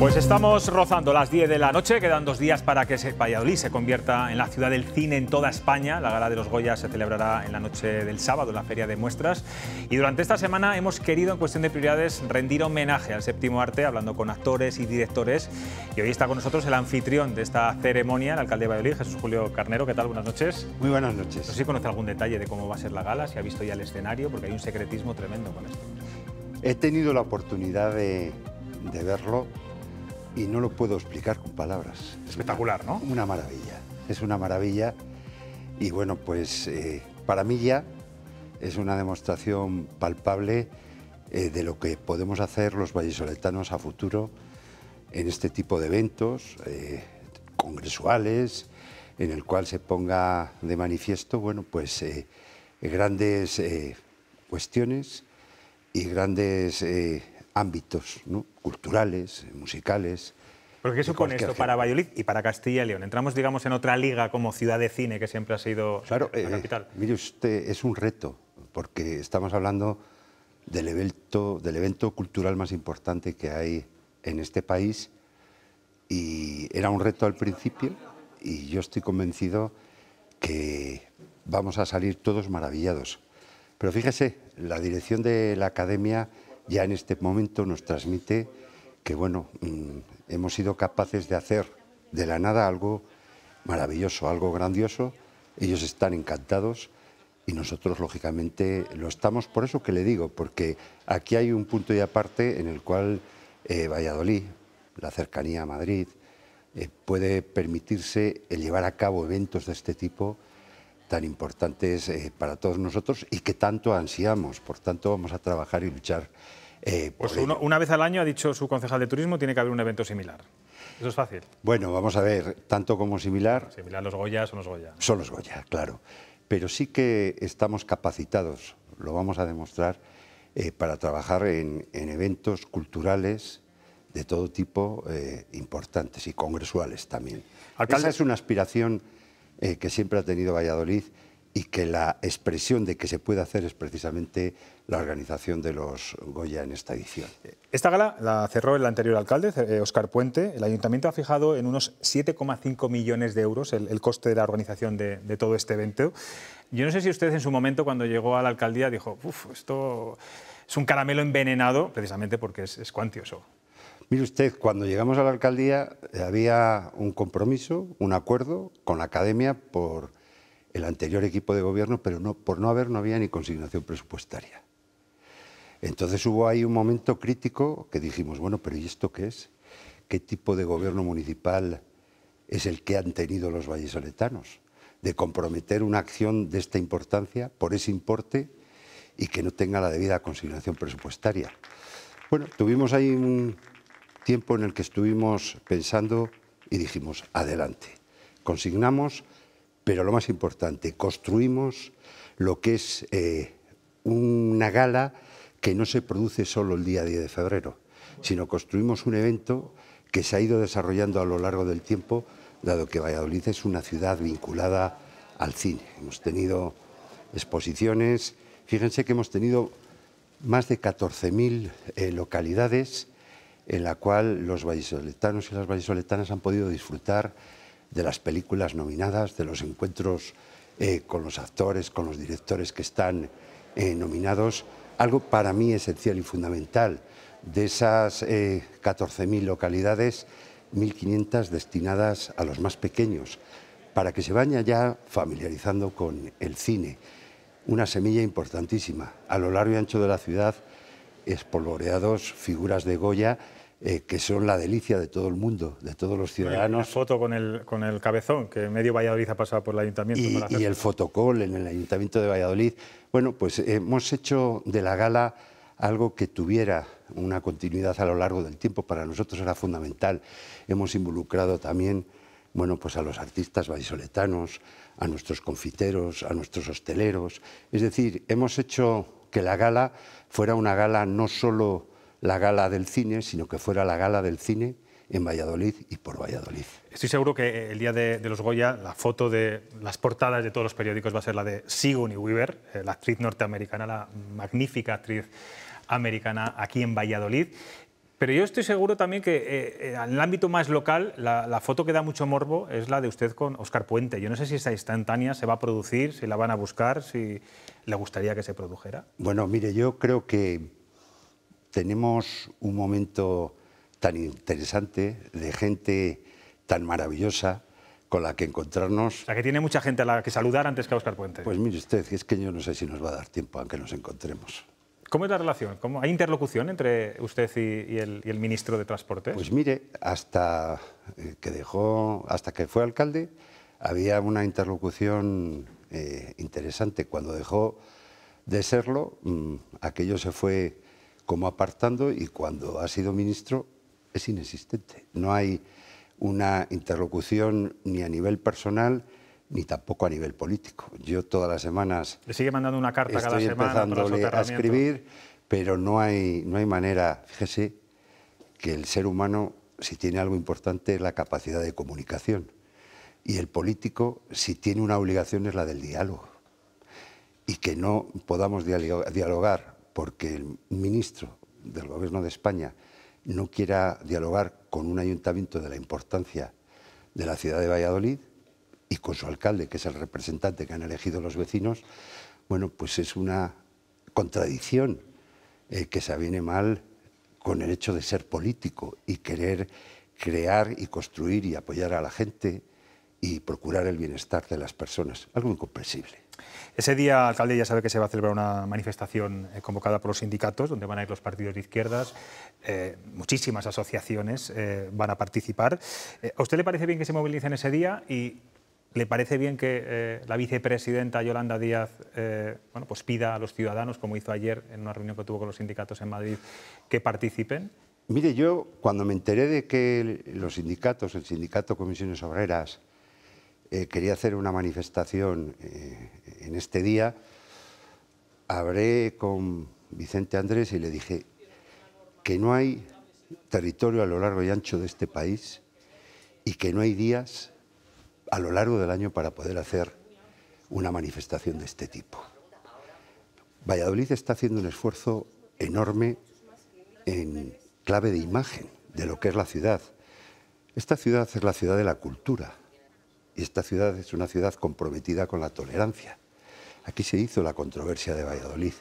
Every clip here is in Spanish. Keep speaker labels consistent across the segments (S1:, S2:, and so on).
S1: Pues estamos rozando las 10 de la noche, quedan dos días para que Valladolid se convierta en la ciudad del cine en toda España. La Gala de los Goya se celebrará en la noche del sábado en la Feria de Muestras. Y durante esta semana hemos querido, en cuestión de prioridades, rendir homenaje al séptimo arte, hablando con actores y directores. Y hoy está con nosotros el anfitrión de esta ceremonia, el alcalde de Valladolid, Jesús Julio Carnero. ¿Qué tal? Buenas noches. Muy buenas noches. No sé si conoce algún detalle de cómo va a ser la gala, si ha visto ya el escenario, porque hay un secretismo tremendo con esto.
S2: He tenido la oportunidad de, de verlo y no lo puedo explicar con palabras. Espectacular, ¿no? Una maravilla, es una maravilla y bueno, pues eh, para mí ya es una demostración palpable eh, de lo que podemos hacer los vallesoletanos a futuro en este tipo de eventos eh, congresuales, en el cual se ponga de manifiesto, bueno, pues grandes cuestiones y grandes ámbitos culturales, eh, musicales.
S1: Porque ¿qué supone esto para Valladolid y para Castilla y León? Entramos, digamos, en otra liga como ciudad de cine que siempre ha sido claro, eh, capital.
S2: Mire usted, es un reto, porque estamos hablando del evento, del evento cultural más importante que hay en este país y era un reto al principio y yo estoy convencido que vamos a salir todos maravillados. Pero fíjese, la dirección de la academia ya en este momento nos transmite que, bueno, mm, hemos sido capaces de hacer de la nada algo maravilloso, algo grandioso. Ellos están encantados y nosotros, lógicamente, lo estamos. Por eso que le digo, porque aquí hay un punto y aparte en el cual eh, Valladolid, la cercanía a Madrid, eh, puede permitirse el llevar a cabo eventos de este tipo tan importantes eh, para todos nosotros y que tanto ansiamos. Por tanto, vamos a trabajar y luchar. Eh,
S1: pues una vez al año, ha dicho su concejal de turismo, tiene que haber un evento similar. Eso es fácil.
S2: Bueno, vamos a ver, tanto como similar.
S1: Similar los Goya son los Goya.
S2: Son los Goya, claro. Pero sí que estamos capacitados, lo vamos a demostrar, eh, para trabajar en, eventos culturales de todo tipo importantes y congresuales también. Alcalde... es una aspiración eh, que siempre ha tenido Valladolid y que la expresión de que se puede hacer es precisamente la organización de los Goya en esta edición.
S1: Esta gala la cerró el anterior alcalde, Oscar eh, Puente. El ayuntamiento ha fijado en unos 7,5 millones de euros el, coste de la organización de, todo este evento. Yo no sé si usted en su momento, cuando llegó a la alcaldía, dijo, uff, esto es un caramelo envenenado, precisamente porque es cuantioso.
S2: Mire usted, cuando llegamos a la alcaldía eh, había un compromiso, un acuerdo con la academia por el anterior equipo de gobierno, pero no, por no haber no había ni consignación presupuestaria. Entonces hubo ahí un momento crítico que dijimos, bueno, pero ¿y esto qué es? ¿Qué tipo de gobierno municipal es el que han tenido los vallesoletanos? De comprometer una acción de esta importancia por ese importe y que no tenga la debida consignación presupuestaria. Bueno, tuvimos ahí un, tiempo en el que estuvimos pensando y dijimos, adelante, consignamos, pero lo más importante, construimos lo que es eh, una gala que no se produce solo el día 10 de febrero, sino construimos un evento que se ha ido desarrollando a lo largo del tiempo, dado que Valladolid es una ciudad vinculada al cine. Hemos tenido exposiciones, fíjense que hemos tenido más de 14.000 eh, localidades en la cual los vallisoletanos y las vallisoletanas han podido disfrutar de las películas nominadas, de los encuentros eh, con los actores, con los directores que están eh, nominados. Algo para mí esencial y fundamental. De esas 14.000 eh, localidades, 1.500 destinadas a los más pequeños, para que se vayan ya familiarizando con el cine. Una semilla importantísima. A lo largo y ancho de la ciudad, espolvoreados figuras de Goya eh, que son la delicia de todo el mundo, de todos los ciudadanos.
S1: foto con el, cabezón, que
S2: medio Valladolid ha pasado por el ayuntamiento. Y, el fotocol en el ayuntamiento de Valladolid. Bueno, pues hemos hecho de la gala algo que tuviera una continuidad a lo largo del tiempo. Para nosotros era fundamental. Hemos involucrado también bueno, pues a los artistas vallisoletanos, a nuestros confiteros, a nuestros hosteleros. Es decir, hemos hecho que la gala fuera una gala no solo la gala del cine, sino que fuera la gala del cine en Valladolid y por Valladolid.
S1: Estoy seguro que eh, el día de, los Goya la foto de las portadas de todos los periódicos va a ser la de Sigourney Weaver, eh, la actriz norteamericana, la magnífica actriz americana aquí en Valladolid. Pero yo estoy seguro también que eh, en el ámbito más local la, la, foto que da mucho morbo es la de usted con Oscar Puente. Yo no sé si esa instantánea se va a producir, si la van a buscar, si le gustaría que se produjera.
S2: Bueno, mire, yo creo que tenemos un momento tan interesante, de gente tan maravillosa con la que encontrarnos.
S1: La que tiene mucha gente a la que saludar antes que a Oscar Puente.
S2: Pues mire usted, es que yo no sé si nos va a dar tiempo aunque nos encontremos.
S1: ¿Cómo es la relación? ¿Hay interlocución entre usted y, el, ministro de Transportes? Pues
S2: mire, hasta eh, que dejó, hasta que fue alcalde, había una interlocución eh, interesante. Cuando dejó de serlo, mm, aquello se fue como apartando y cuando ha sido ministro es inexistente. No hay una interlocución ni a nivel personal ni tampoco a nivel político. Yo todas las semanas...
S1: Le sigue mandando una carta cada semana. a escribir,
S2: pero no hay, no hay manera, fíjese, que el ser humano, si tiene algo importante, es la capacidad de comunicación. Y el político, si tiene una obligación, es la del diálogo. Y que no podamos dialogar porque el ministro del Gobierno de España no quiera dialogar con un ayuntamiento de la importancia de la ciudad de Valladolid y con su alcalde, que es el representante que han elegido los vecinos, bueno, pues es una contradicción eh, que se viene mal con el hecho de ser político y querer crear y construir y apoyar a la gente y procurar el bienestar de las personas. Algo incomprensible. Ese día, alcalde, ya sabe que se va a celebrar una
S1: manifestación eh, convocada por los sindicatos, donde van a ir los partidos de izquierdas, eh, muchísimas asociaciones eh, van a participar. ¿A usted le parece bien que se movilicen ese día y le parece bien que la vicepresidenta Yolanda Díaz pues pida a los ciudadanos, como hizo ayer en una reunión que tuvo con los sindicatos en Madrid, que participen?
S2: Mire, yo cuando me enteré de que los sindicatos, el sindicato Comisiones Obreras, quería hacer una manifestación en este día, hablé con Vicente Andrés y le dije que no hay territorio a lo largo y ancho de este país y que no hay días a lo largo del año para poder hacer una manifestación de este tipo. Valladolid está haciendo un esfuerzo enorme en clave de imagen de lo que es la ciudad. Esta ciudad es la ciudad de la cultura y esta ciudad es una ciudad comprometida con la tolerancia. Aquí se hizo la controversia de Valladolid.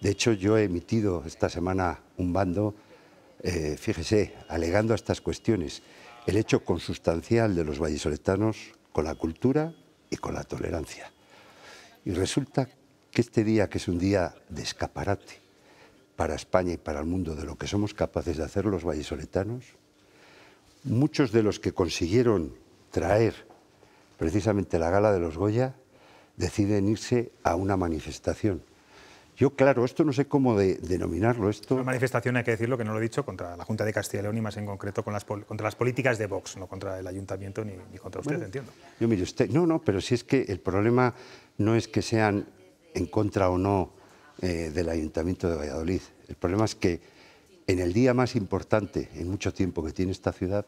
S2: De hecho, yo he emitido esta semana un bando, eh, fíjese, alegando a estas cuestiones el hecho consustancial de los vallisoletanos con la cultura y con la tolerancia. Y resulta que este día, que es un día de escaparate para España y para el mundo de lo que somos capaces de hacer los vallisoletanos, muchos de los que consiguieron traer precisamente la gala de los Goya deciden irse a una manifestación. Yo, claro, esto no sé cómo denominarlo. Esto... Una
S1: manifestación, hay que decirlo, que no lo he dicho, contra la Junta de Castilla y León y más en concreto contra las políticas de Vox, no contra el Ayuntamiento ni, contra usted, entiendo.
S2: Yo mire, usted, no, no, pero si es que el problema no es que sean en contra o no eh, del Ayuntamiento de Valladolid. El problema es que en el día más importante en mucho tiempo que tiene esta ciudad,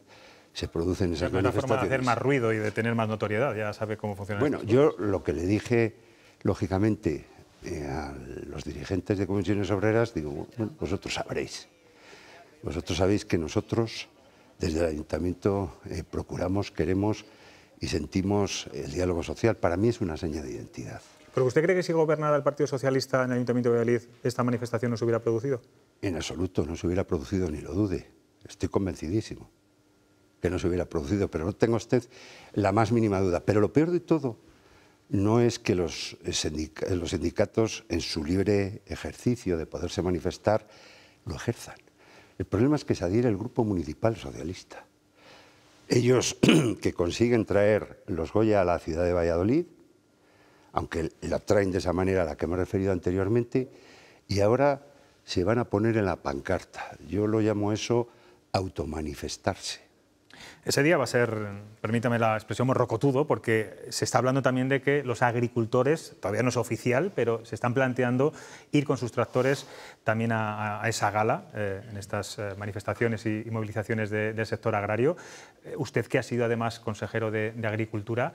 S2: se producen esas es una forma de hacer más
S1: ruido y de tener más notoriedad, ya sabe cómo funciona. Bueno,
S2: yo lo que le dije, lógicamente, eh, a los dirigentes de comisiones obreras, digo, bueno, vosotros sabréis. Vosotros sabéis que nosotros, desde el ayuntamiento, eh, procuramos, queremos y sentimos el diálogo social. Para mí es una seña de identidad.
S1: ¿Pero usted cree que si gobernara el Partido Socialista en el Ayuntamiento de Valladolid, esta manifestación no se hubiera producido?
S2: En absoluto, no se hubiera producido, ni lo dude. Estoy convencidísimo que no se hubiera producido, pero no tengo usted la más mínima duda. Pero lo peor de todo no es que los, eh, eh, los sindicatos, en su libre ejercicio de poderse manifestar, lo ejerzan. El problema es que se adhiere el grupo municipal socialista. Ellos que consiguen traer los Goya a la ciudad de Valladolid, aunque la traen de esa manera a la que me he referido anteriormente, y ahora se van a poner en la pancarta. Yo lo llamo eso automanifestarse.
S1: Ese día va a ser, permítame la expresión, morrocotudo, porque se está hablando también de que los agricultores, todavía no es oficial, pero se están planteando ir con sus tractores también a, esa gala, eh, en estas eh, manifestaciones y, movilizaciones del sector agrario. Eh, usted, que ha sido además consejero de, Agricultura,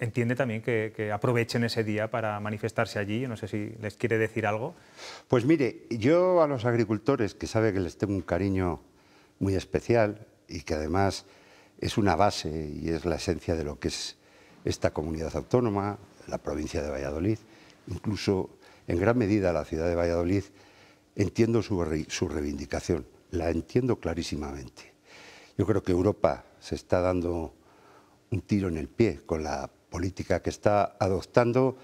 S1: entiende también que, que, aprovechen ese día para manifestarse allí. No sé si les quiere decir algo.
S2: Pues mire, yo a los agricultores, que sabe que les tengo un cariño muy especial, y que además es una base y es la esencia de lo que es esta comunidad autónoma, la provincia de Valladolid, incluso en gran medida la ciudad de Valladolid, entiendo su, reivindicación, la entiendo clarísimamente. Yo creo que Europa se está dando un tiro en el pie con la política que está adoptando,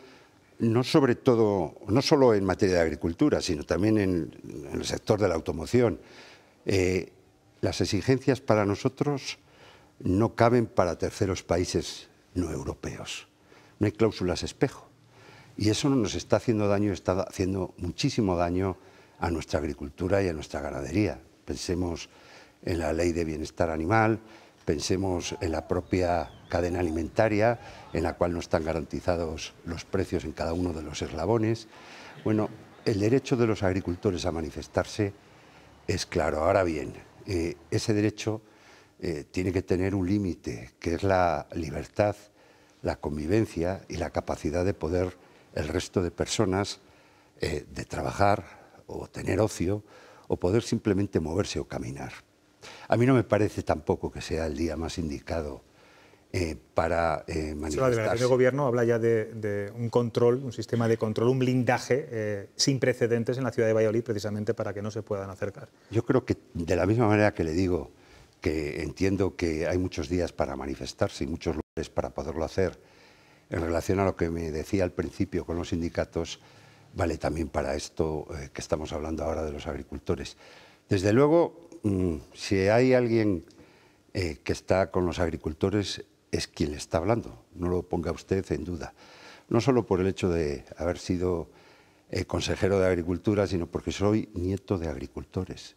S2: no sobre todo, no solo en materia de agricultura, sino también en, el sector de la automoción. Eh, las exigencias para nosotros no caben para terceros países no europeos. No hay cláusulas espejo. Y eso nos está haciendo daño, está haciendo muchísimo daño a nuestra agricultura y a nuestra ganadería. Pensemos en la ley de bienestar animal, pensemos en la propia cadena alimentaria, en la cual no están garantizados los precios en cada uno de los eslabones. Bueno, el derecho de los agricultores a manifestarse es claro. Ahora bien, eh, ese derecho eh, tiene que tener un límite, que es la libertad, la convivencia y la capacidad de poder el resto de personas eh, de trabajar o tener ocio o poder simplemente moverse o caminar. A mí no me parece tampoco que sea el día más indicado eh, para eh, manifestarse. el
S1: gobierno habla ya de, un control, un sistema de control, un blindaje eh, sin precedentes en la ciudad de Valladolid, precisamente para que no se puedan acercar.
S2: Yo creo que de la misma manera que le digo que entiendo que hay muchos días para manifestarse y muchos lugares para poderlo hacer, en relación a lo que me decía al principio con los sindicatos, vale también para esto eh, que estamos hablando ahora de los agricultores. Desde luego, mm, si hay alguien que está con los agricultores es quien le está hablando, no lo ponga usted en duda. No solo por el hecho de haber sido eh, consejero de Agricultura, sino porque soy nieto de agricultores.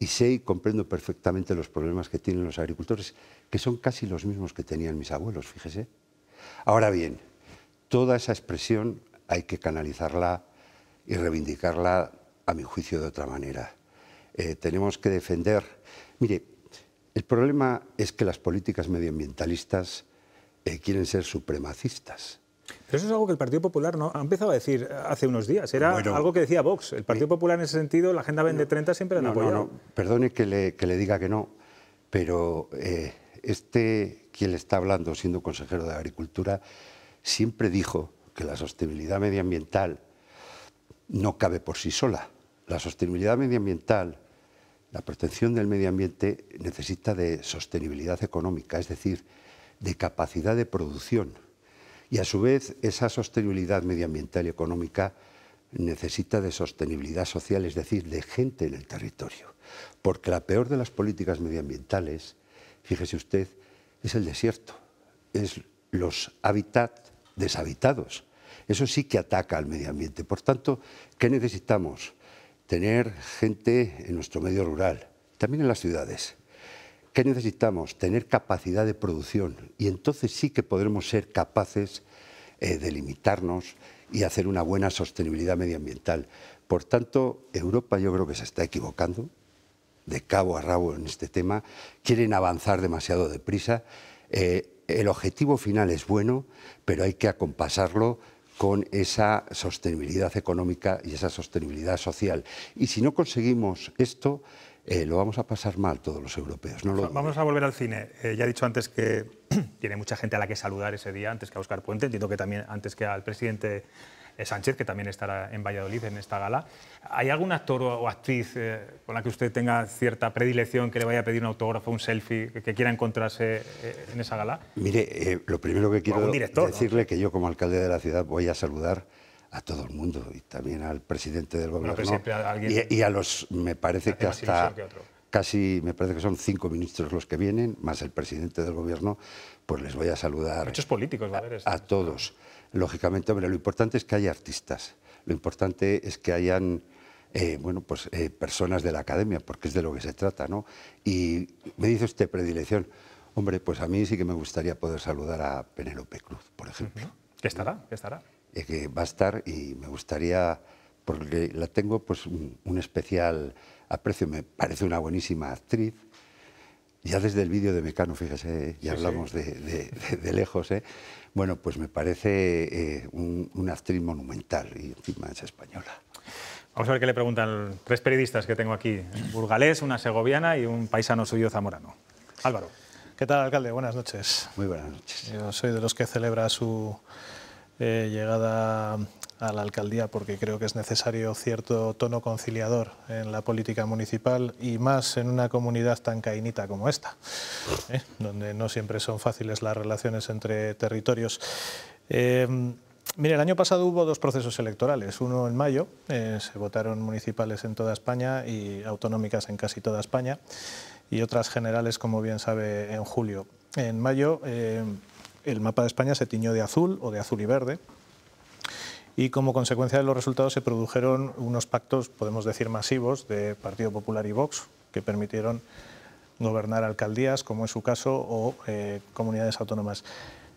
S2: Y sé y comprendo perfectamente los problemas que tienen los agricultores, que son casi los mismos que tenían mis abuelos, fíjese. Ahora bien, toda esa expresión hay que canalizarla y reivindicarla, a mi juicio, de otra manera. Eh, tenemos que defender. Mire, el problema es que las políticas medioambientalistas eh, quieren ser supremacistas.
S1: eso es algo que el Partido Popular no ha empezado a decir hace unos días. Era algo que decía Vox. El Partido Popular en ese sentido, la Agenda Vende 30, siempre la apoyado.
S2: perdone que le, diga que no, pero eh, este, quien le está hablando siendo consejero de Agricultura, siempre dijo que la sostenibilidad medioambiental no cabe por sí sola. La sostenibilidad medioambiental la protección del medio ambiente necesita de sostenibilidad económica, es decir, de capacidad de producción. Y a su vez, esa sostenibilidad medioambiental y económica necesita de sostenibilidad social, es decir, de gente en el territorio. Porque la peor de las políticas medioambientales, fíjese usted, es el desierto, es los hábitats deshabitados. Eso sí que ataca al medio ambiente. Por tanto, ¿qué necesitamos? tener gente en nuestro medio rural, también en las ciudades. ¿Qué necesitamos? Tener capacidad de producción y entonces sí que podremos ser capaces eh, de limitarnos y hacer una buena sostenibilidad medioambiental. Por tanto, Europa yo creo que se está equivocando de cabo a rabo en este tema, quieren avanzar demasiado deprisa. Eh, el objetivo final es bueno, pero hay que acompasarlo con esa sostenibilidad económica y esa sostenibilidad social. Y si no conseguimos esto, eh, lo vamos a pasar mal todos los europeos. Vamos
S1: a volver al cine. Eh, ya he dicho antes que tiene mucha gente a la que saludar ese día, antes que a Oscar Puente, entiendo que también antes que al presidente eh, Sánchez, que también estará en Valladolid en esta gala. ¿Hay algún actor o actriz eh, con la que usted tenga cierta predilección, que le vaya a pedir un autógrafo, un selfie, que, quiera encontrarse eh, en esa gala?
S2: Mire, lo primero que quiero decirle es que yo como alcalde de la ciudad voy a saludar a todo el mundo y también al presidente del gobierno y, a los, me parece que hasta casi, me parece que son cinco ministros los que vienen, más el presidente del gobierno, pues les voy a saludar. a todos. Lógicamente, hombre, lo importante es que haya artistas, lo importante es que hayan eh, bueno, pues, eh, personas de la academia, porque es de lo que se trata, ¿no? Y me dice usted predilección. Hombre, pues a mí sí que me gustaría poder saludar a Penélope Cruz, por ejemplo.
S1: ¿Qué estará? ¿Qué estará?
S2: Eh, que va a estar y me gustaría, porque la tengo pues un, especial aprecio, me parece una buenísima actriz. Ya desde el vídeo de Mecano, fíjese, ya hablamos De, de, lejos, ¿eh? Bueno, pues me parece eh, un, una actriz monumental y encima es española.
S1: Vamos a ver qué le preguntan tres periodistas que tengo aquí, un burgalés, una segoviana y un paisano suyo zamorano. Álvaro. ¿Qué tal, alcalde? Buenas noches. Muy buenas noches.
S3: Yo soy de los que celebra su eh, llegada a la alcaldía porque creo que es necesario cierto tono conciliador en la política municipal y más en una comunidad tan cainita como esta, ¿eh? donde no siempre son fáciles las relaciones entre territorios. Eh, mire, el año pasado hubo dos procesos electorales, uno en mayo, eh, se votaron municipales en toda España y autonómicas en casi toda España, y otras generales, como bien sabe, en julio. En mayo el mapa de España se tiñó de azul o de azul y verde, y como consecuencia de los resultados se produjeron unos pactos, podemos decir, masivos de Partido Popular y Vox, que permitieron gobernar alcaldías, como es su caso, o eh, comunidades autónomas.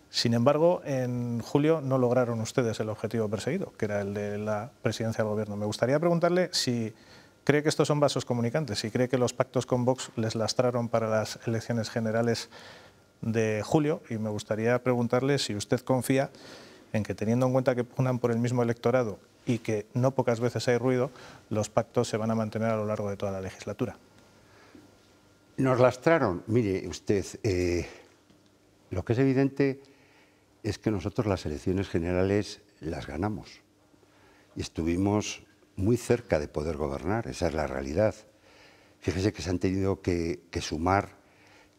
S3: Sin embargo, en julio no lograron ustedes el objetivo perseguido, que era el de la presidencia del gobierno. Me gustaría preguntarle si cree que estos son vasos comunicantes, si cree que los pactos con Vox les lastraron para las elecciones generales de julio, y me gustaría preguntarle si usted confía en que teniendo en cuenta que pugnan por el mismo electorado y que no pocas veces hay ruido, los pactos se van a mantener a lo largo de toda la legislatura.
S2: Nos lastraron, mire usted, eh, lo que es evidente es que nosotros las elecciones generales las ganamos y estuvimos muy cerca de poder gobernar, esa es la realidad. Fíjese que se han tenido que sumar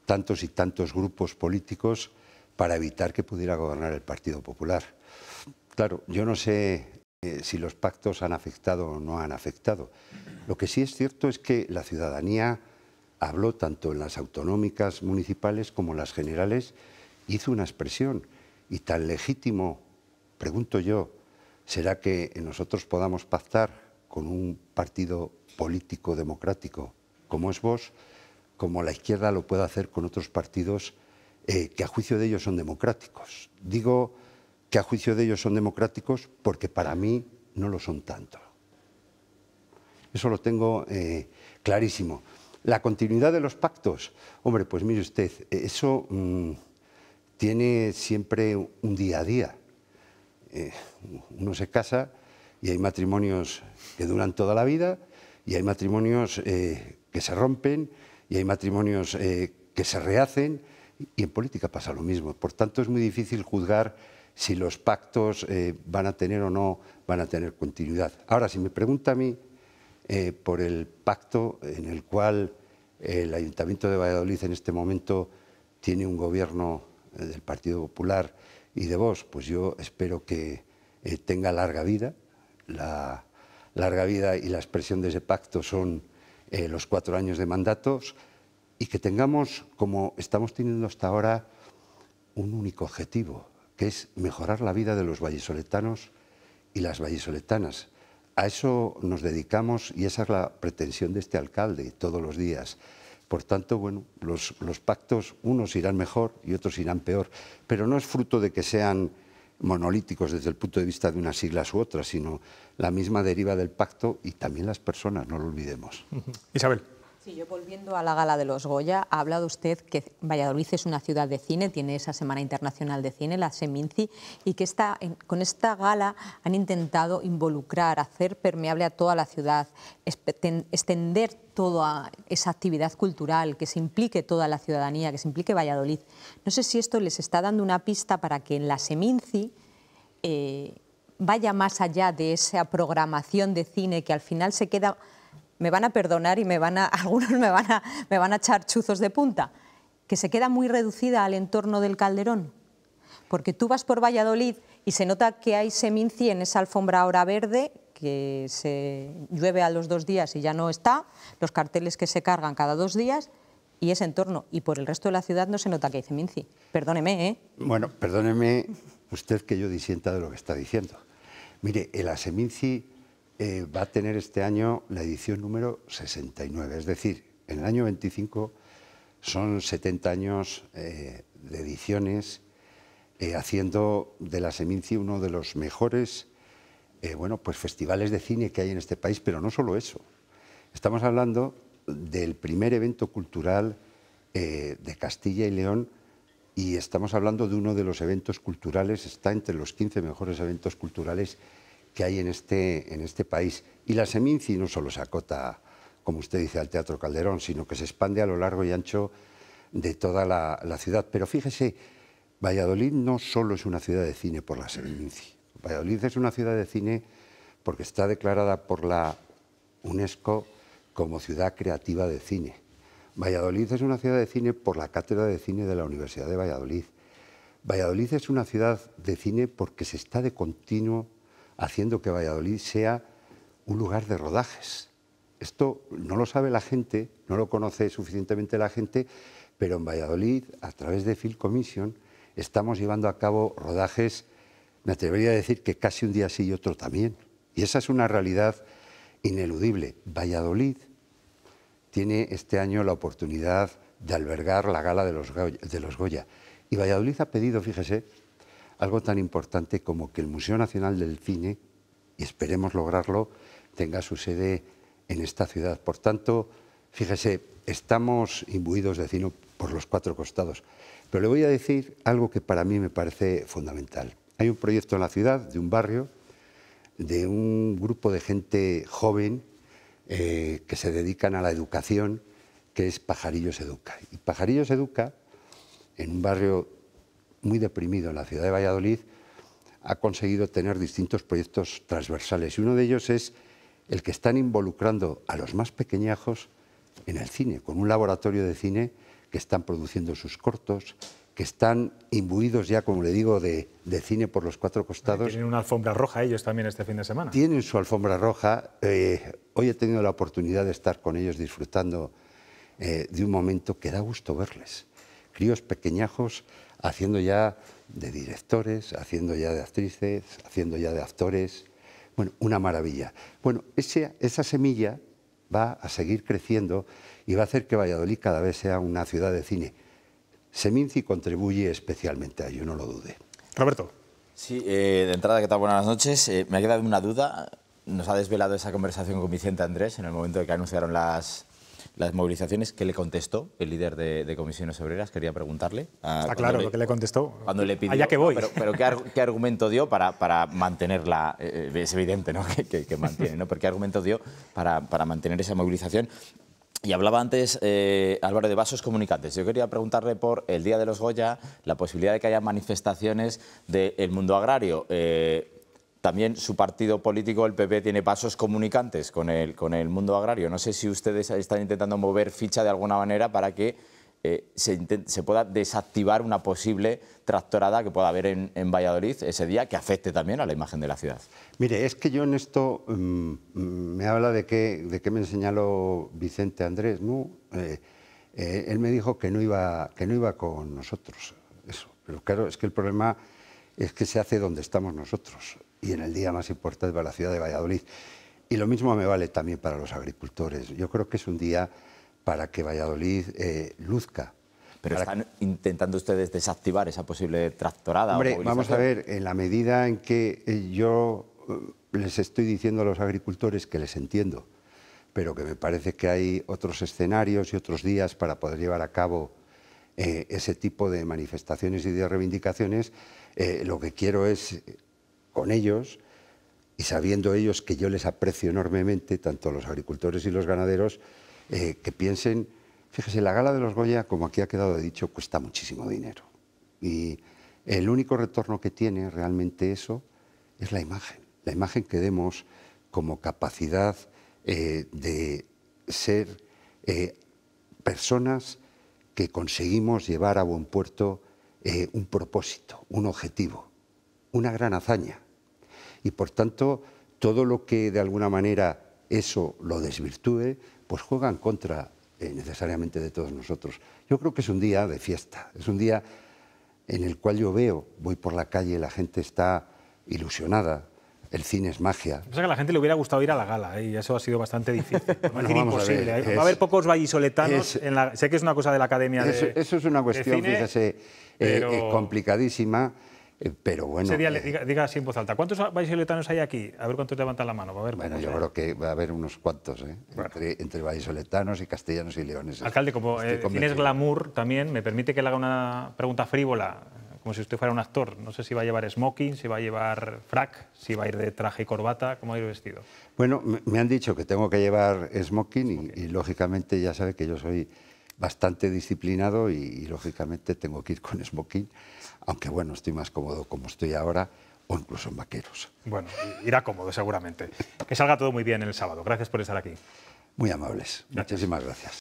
S2: tantos y tantos grupos políticos para evitar que pudiera gobernar el Partido Popular. Claro, yo no sé eh, si los pactos han afectado o no han afectado. Lo que sí es cierto es que la ciudadanía habló tanto en las autonómicas municipales como en las generales, hizo una expresión y tan legítimo, pregunto yo, ¿será que nosotros podamos pactar con un partido político democrático como es vos, como la izquierda lo puede hacer con otros partidos? Eh, que a juicio de ellos son democráticos. Digo que a juicio de ellos son democráticos porque para mí no lo son tanto. Eso lo tengo eh, clarísimo. La continuidad de los pactos, hombre, pues mire usted, eh, eso mm, tiene siempre un día a día. uno se casa y hay matrimonios que duran toda la vida y hay matrimonios que se rompen y hay matrimonios que se rehacen y en política pasa lo mismo. Por tanto, es muy difícil juzgar si los pactos eh, van a tener o no van a tener continuidad. Ahora, si me pregunta a mí eh, por el pacto en el cual eh, el Ayuntamiento de Valladolid en este momento tiene un gobierno del Partido Popular y de VOs, pues yo espero que tenga larga vida. La larga vida y la expresión de ese pacto son los cuatro años de mandatos y que tengamos, como estamos teniendo hasta ahora, un único objetivo, que es mejorar la vida de los vallesoletanos y las vallesoletanas. A eso nos dedicamos y esa es la pretensión de este alcalde todos los días. Por tanto, bueno, los, los, pactos unos irán mejor y otros irán peor, pero no es fruto de que sean monolíticos desde el punto de vista de unas siglas u otras, sino la misma deriva del pacto y también las personas, no lo olvidemos. Isabel.
S4: Sí, yo volviendo a la gala de los Goya, ha hablado usted que Valladolid es una ciudad de cine, tiene esa Semana Internacional de Cine, la Seminci, y que con esta gala han intentado involucrar, hacer permeable a toda la ciudad, extender toda esa actividad cultural, que se implique toda la ciudadanía, que se implique Valladolid. No sé si esto les está dando una pista para que en la Seminci... Eh, vaya más allá de esa programación de cine que al final se queda me van a perdonar y me van algunos me van a, echar chuzos de punta, que se queda muy reducida al entorno del Calderón. Porque tú vas por Valladolid y se nota que hay seminci en esa alfombra ahora verde que se llueve a los dos días y ya no está, los carteles que se cargan cada dos días y ese entorno. Y por el resto de la ciudad no se nota que hay seminci. Perdóneme, ¿eh?
S2: Bueno, perdóneme usted que yo disienta de lo que está diciendo. Mire, el aseminci eh, va a tener este año la edición número 69, es decir, en el año 25 son 70 años eh, de ediciones, eh, haciendo de la Seminci uno de los mejores bueno, pues festivales de cine que hay en este país, pero no solo eso. Estamos hablando del primer evento cultural de Castilla y León y estamos hablando de uno de los eventos culturales, está entre los 15 mejores eventos culturales que hay en este, en este país. Y la Seminci no solo se acota, como usted dice, al Teatro Calderón, sino que se expande a lo largo y ancho de toda la, la ciudad. Pero fíjese, Valladolid no solo es una ciudad de cine por la Seminci. Valladolid es una ciudad de cine porque está declarada por la UNESCO como ciudad creativa de cine. Valladolid es una ciudad de cine por la Cátedra de Cine de la Universidad de Valladolid. Valladolid es una ciudad de cine porque se está de continuo haciendo que Valladolid sea un lugar de rodajes. Esto no lo sabe la gente, no lo conoce suficientemente la gente, pero en Valladolid, a través de Film Commission, estamos llevando a cabo rodajes, me atrevería a decir que casi un día sí y otro también. Y esa es una realidad ineludible. Valladolid tiene este año la oportunidad de albergar la gala de los, Goya, de los Goya. Y Valladolid ha pedido, fíjese, algo tan importante como que el Museo Nacional del Cine, y esperemos lograrlo, tenga su sede en esta ciudad. Por tanto, fíjese, estamos imbuidos de cine por los cuatro costados, pero le voy a decir algo que para mí me parece fundamental. Hay un proyecto en la ciudad, de un barrio, de un grupo de gente joven eh, que se dedican a la educación, que es Pajarillos Educa. Y Pajarillos Educa, en un barrio muy deprimido en la ciudad de Valladolid, ha conseguido tener distintos proyectos transversales y uno de ellos es el que están involucrando a los más pequeñajos en el cine, con un laboratorio de cine que están produciendo sus cortos, que están imbuidos ya, como le digo, de, cine por los cuatro costados.
S1: Tienen una alfombra roja ellos también este fin de semana.
S2: Tienen su alfombra roja. Eh, hoy he tenido la oportunidad de estar con ellos disfrutando eh, de un momento que da gusto verles. Críos pequeñajos haciendo ya de directores, haciendo ya de actrices, haciendo ya de actores. Bueno, una maravilla. Bueno, esa semilla va a seguir creciendo y va a hacer que Valladolid cada vez sea una ciudad de cine. Seminci contribuye especialmente a ello, no lo dude. Roberto.
S4: Sí, eh, de entrada, ¿qué tal? Buenas noches. Eh, me ha quedado una duda. Nos ha desvelado esa conversación con Vicente Andrés en el momento de que anunciaron las, las movilizaciones, que le contestó el líder de, Comisiones Obreras? Quería preguntarle. A, ah, claro lo que
S1: le contestó. Cuando le pidió, Allá que voy. Pero,
S4: ¿qué, argumento dio para, para mantenerla? Eh, es evidente ¿no? que, mantiene, ¿no? Pero ¿qué argumento dio para, para mantener esa movilización? Y hablaba antes eh, Álvaro de vasos comunicantes. Yo quería preguntarle por el Día de los Goya, la posibilidad de que haya manifestaciones del mundo agrario. Eh, también su partido político, el PP, tiene pasos comunicantes con el, con el mundo agrario. No sé si ustedes están intentando mover ficha de alguna manera para que eh, se, se, pueda desactivar una posible tractorada que pueda haber en, Valladolid ese día que afecte también a la imagen de la ciudad.
S2: Mire, es que yo en esto mm, mm, me habla de que, de me señaló Vicente Andrés, eh, eh, él me dijo que no, iba, que no iba con nosotros, eso. Pero claro, es que el problema es que se hace donde estamos nosotros y en el día más importante para la ciudad de Valladolid. Y lo mismo me vale también para los agricultores. Yo creo que es un día para que Valladolid eh, luzca. Pero están intentando ustedes desactivar esa posible tractorada. vamos a ver, en la medida en que eh, yo eh, les estoy diciendo a los agricultores que les entiendo, pero que me parece que hay otros escenarios y otros días para poder llevar a cabo ese tipo de manifestaciones y de reivindicaciones, lo que quiero es con ellos y sabiendo ellos que yo les aprecio enormemente, tanto los agricultores y los ganaderos, eh, que piensen, fíjese, la gala de los Goya, como aquí ha quedado dicho, cuesta muchísimo dinero. Y el único retorno que tiene realmente eso es la imagen, la imagen que demos como capacidad eh, de ser eh, personas que conseguimos llevar a buen puerto un propósito, un objetivo, una gran hazaña y por tanto todo lo que de alguna manera eso lo desvirtúe, pues juega en contra eh, necesariamente de todos nosotros. Yo creo que es un día de fiesta, es un día en el cual yo veo, voy por la calle, la gente está ilusionada, el cine es magia.
S1: sea que a la gente le hubiera gustado ir a la gala, ¿eh? y eso ha sido bastante difícil. imposible. ¿eh? Va a haber pocos vallisoletanos. en la, sé que es una cosa de la academia. Eso, eso es una cuestión, fíjese,
S2: complicadísima. Eh, pero bueno. Eh. diga,
S1: diga, así en voz alta. ¿Cuántos vallisoletanos hay aquí? A ver cuántos levantan la mano. A
S2: bueno, yo creo que va a haber unos cuantos, ¿eh? Entre, entre, vallisoletanos y castellanos y leones. Alcalde,
S1: como tienes glamour también, me permite que le haga una pregunta frívola, como si usted fuera un actor. No sé si va a llevar smoking, si va a llevar frac, si va a ir de traje y corbata, ¿cómo va a ir vestido?
S2: Bueno, me han dicho que tengo que llevar smoking y, lógicamente ya sabe que yo soy bastante disciplinado y lógicamente tengo que ir con smoking aunque bueno, estoy más cómodo como estoy ahora o incluso en vaqueros. Bueno,
S1: irá cómodo seguramente. Que salga todo muy bien el sábado. Gracias por estar aquí.
S2: Muy amables. Muchísimas gracias.